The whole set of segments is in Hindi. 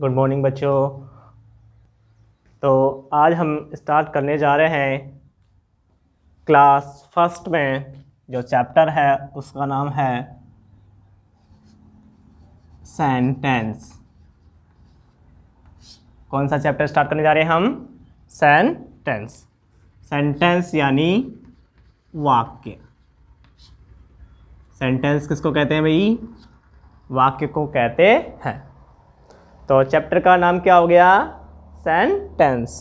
गुड मॉर्निंग बच्चों तो आज हम स्टार्ट करने जा रहे हैं क्लास फर्स्ट में जो चैप्टर है उसका नाम है सेंटेंस कौन सा चैप्टर स्टार्ट करने जा रहे हैं हम सेंटेंस सेंटेंस यानी वाक्य सेंटेंस किसको कहते हैं भाई वाक्य को कहते हैं तो चैप्टर का नाम क्या हो गया सेंटेंस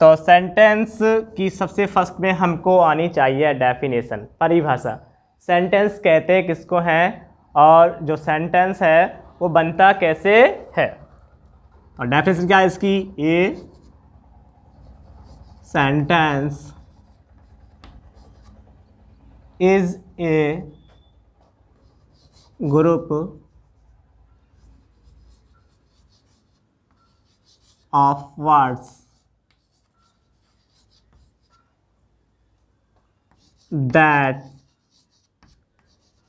तो सेंटेंस की सबसे फर्स्ट में हमको आनी चाहिए डेफिनेशन परिभाषा सेंटेंस कहते किसको हैं और जो सेंटेंस है वो बनता कैसे है और डेफिनेशन क्या है इसकी a sentence is a group of words that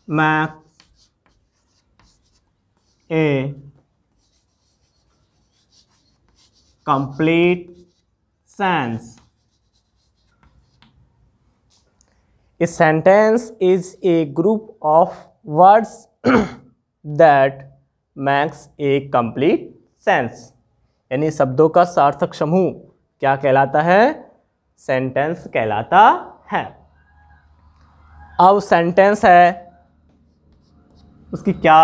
makes a complete sense. A sentence is a group of words that makes a complete sense. यानी शब्दों का सार्थक समूह क्या कहलाता है सेंटेंस कहलाता है अब सेंटेंस है उसकी क्या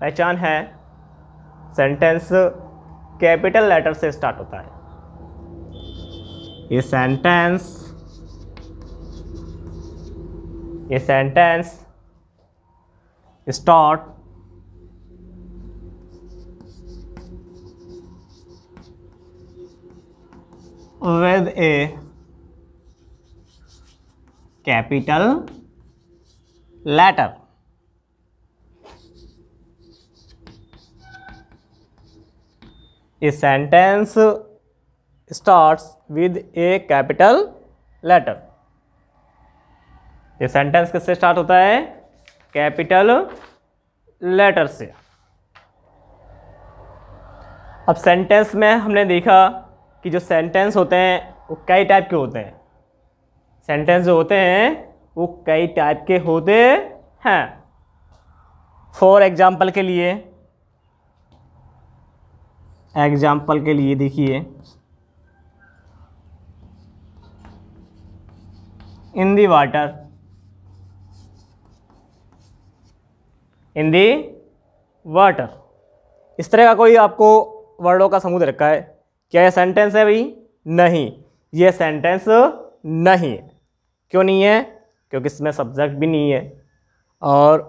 पहचान है सेंटेंस कैपिटल लेटर से स्टार्ट होता है ये सेंटेंस ये sentence start with a capital letter a sentence starts with a capital letter ये सेंटेंस किससे स्टार्ट होता है कैपिटल लेटर से अब सेंटेंस में हमने देखा कि जो सेंटेंस होते हैं वो कई टाइप के होते हैं सेंटेंस जो होते हैं वो कई टाइप के होते हैं फॉर एग्जाम्पल के लिए एग्जाम्पल के लिए देखिए इन the water in the water इस तरह का कोई आपको वर्डों का समूह रखा है क्या यह सेंटेंस है भाई नहीं यह सेंटेंस नहीं है क्यों नहीं है क्योंकि इसमें सब्जेक्ट भी नहीं है और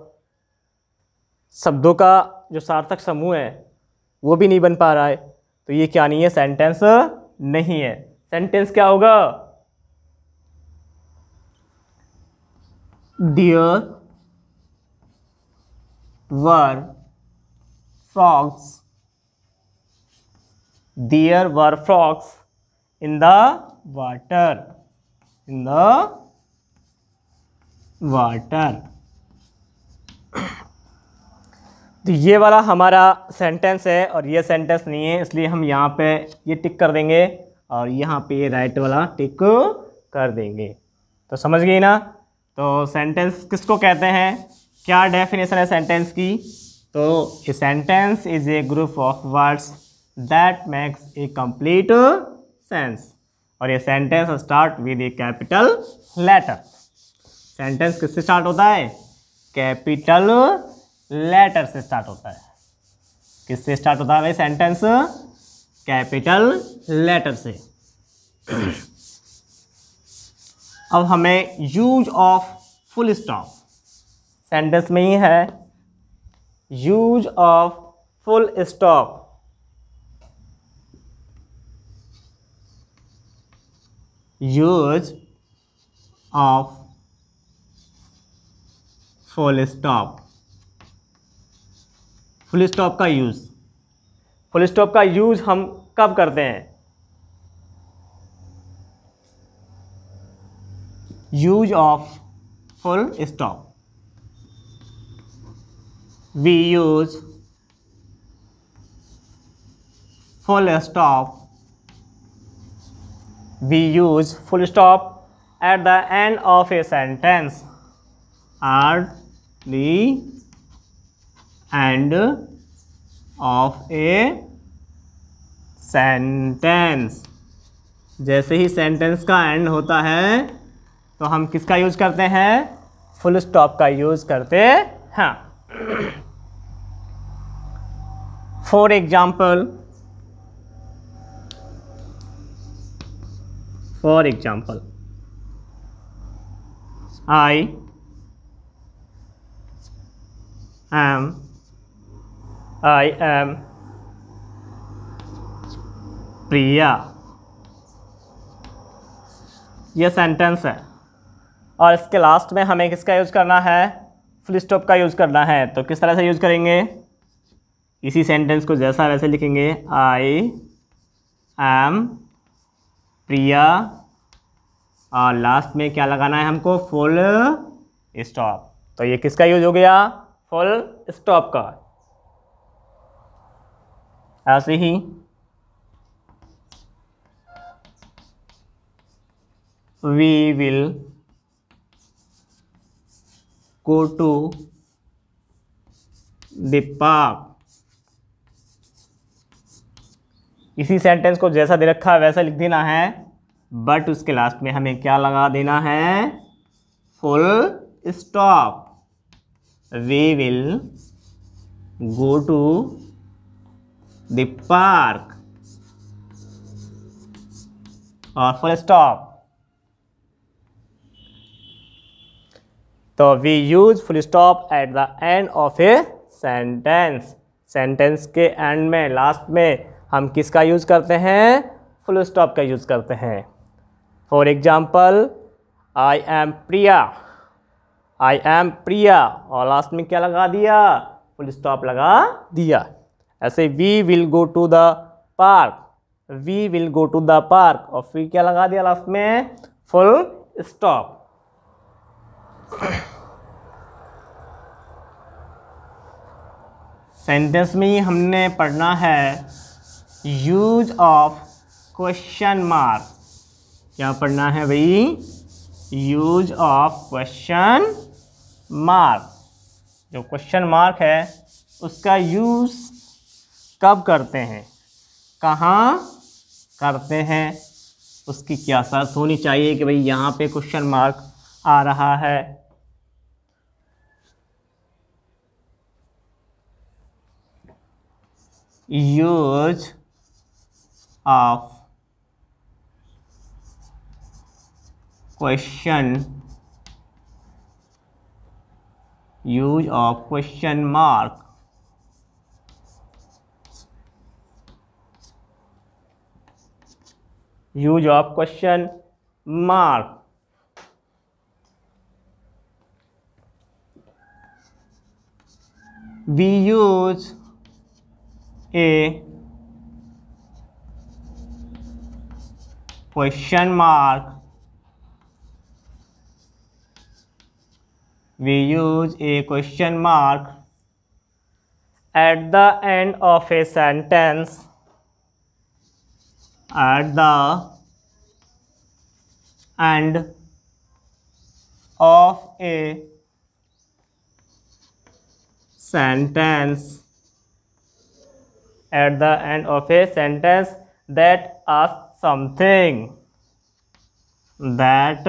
शब्दों का जो सार्थक समूह है वो भी नहीं बन पा रहा है तो ये क्या नहीं है सेंटेंस नहीं है सेंटेंस क्या होगा dear were fox there were frogs in the water in the water तो ये वाला हमारा सेंटेंस है और ये सेंटेंस नहीं है इसलिए हम यहाँ पे ये टिक कर देंगे और यहाँ पे ये राइट वाला टिक कर देंगे तो समझ गई ना तो सेंटेंस किसको कहते हैं क्या डेफिनेशन है सेंटेंस की तो a sentence is a group of words that makes a complete sense और ये sentence start with a capital letter sentence किससे स्टार्ट होता है कैपिटल लेटर से स्टार्ट होता है किससे स्टार्ट होता है भाई सेंटेंस कैपिटल लेटर से अब हमें use of full stop sentence में ही है use of full stop use of full stop full stop का यूज़ फुल स्टॉप का यूज़ हम कब करते हैं use of full stop we use full stop we use full stop at the end of a sentence at the end of a sentence जैसे ही सेंटेंस का एंड होता है तो हम किसका यूज़ करते हैं फुल स्टॉप का यूज़ करते हैं for example for example I am I am Priya यह सेंटेंस है और इसके लास्ट में हमें किसका यूज़ करना है फुल स्टॉप का यूज़ करना है तो किस तरह से यूज़ करेंगे इसी सेंटेंस को जैसा वैसे लिखेंगे आई एम प्रिया और लास्ट में क्या लगाना है हमको फुल स्टॉप तो ये किसका यूज हो गया फुल स्टॉप का ऐसे ही we will go to the park इसी सेंटेंस को जैसा दे रखा है वैसा लिख देना है बट उसके लास्ट में हमें क्या लगा देना है full stop we will go to the park और फुल स्टॉप तो we use full stop at the end of a sentence sentence के एंड में लास्ट में हम किसका यूज़ करते हैं फुल स्टॉप का यूज़ करते हैं for example I am Priya I am Priya और लास्ट में क्या लगा दिया फुल स्टॉप लगा दिया ऐसे we will go to the park we will go to the park और फिर क्या लगा दिया लास्ट में फुल स्टॉप सेंटेंस में ही हमने पढ़ना है यूज ऑफ क्वेश्चन मार्क क्या पढ़ना है भाई यूज ऑफ क्वेश्चन मार्क जो क्वेश्चन मार्क है उसका यूज़ कब करते हैं कहाँ करते हैं उसकी क्या शर्त होनी चाहिए कि भाई यहाँ पे क्वेश्चन मार्क आ रहा है use of question use of question mark use of question mark we use a question mark we use a question mark at the end of a sentence at the end of a sentence at the end of a sentence that asks something that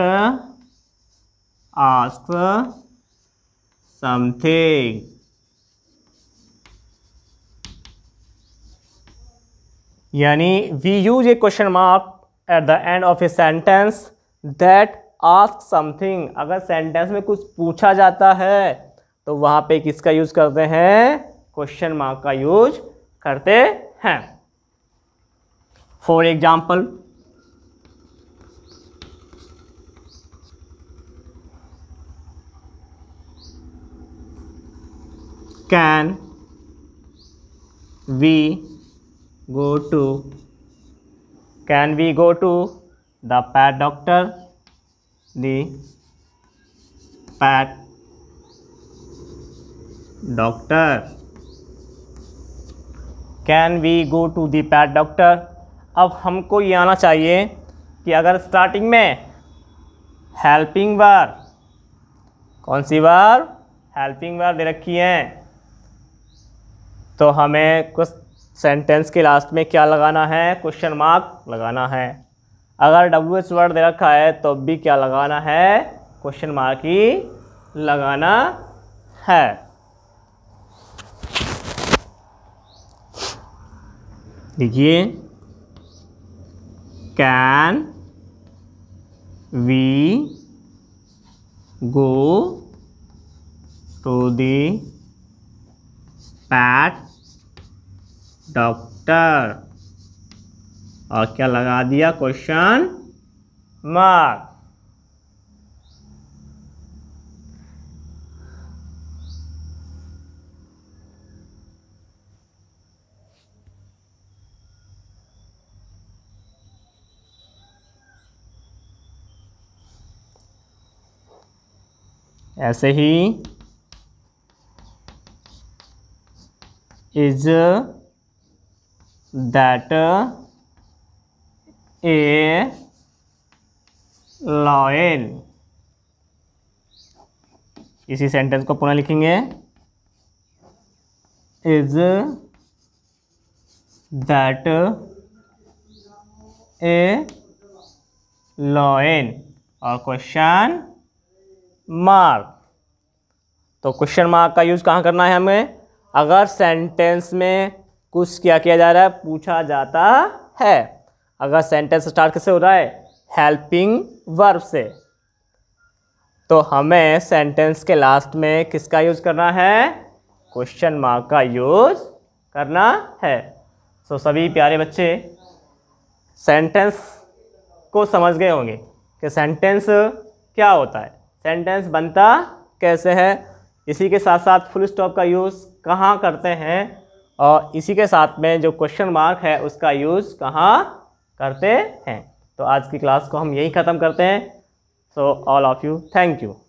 asks something यानी we use a question mark at the end of a sentence that ask something अगर सेंटेंस में कुछ पूछा जाता है तो वहाँ पे किसका यूज करते हैं क्वेश्चन मार्क का यूज करते हैं For example, can we go to can we go to the pet doctor the pet doctor can we go to the pet doctor अब हमको ये आना चाहिए कि अगर स्टार्टिंग में हेल्पिंग बार कौन सी बार हेल्पिंग बार दे रखी है तो हमें कुछ सेंटेंस के लास्ट में क्या लगाना है क्वेश्चन मार्क लगाना है अगर डब्ल्यू एच वर्ड दे रखा है तो भी क्या लगाना है क्वेश्चन मार्क ही लगाना है देखिए can we go to the pet doctor और क्या लगा दिया क्वेश्चन मार्क ऐसे ही इज दैट ए लॉयल इसी सेंटेंस को पुनः लिखेंगे इज दैट ए लॉयल और क्वेश्चन मार्क तो क्वेश्चन मार्क का यूज़ कहाँ करना है हमें अगर सेंटेंस में कुछ क्या किया जा रहा है पूछा जाता है अगर सेंटेंस स्टार्ट कैसे हो रहा है हेल्पिंग वर्ब से तो हमें सेंटेंस के लास्ट में किसका यूज़ करना है क्वेश्चन मार्क का यूज़ करना है सो so, सभी प्यारे बच्चे सेंटेंस को समझ गए होंगे कि सेंटेंस क्या होता है सेंटेंस बनता कैसे है इसी के साथ साथ फुल स्टॉप का यूज़ कहाँ करते हैं और इसी के साथ में जो क्वेश्चन मार्क है उसका यूज़ कहाँ करते हैं तो आज की क्लास को हम यही ख़त्म करते हैं so all of you thank you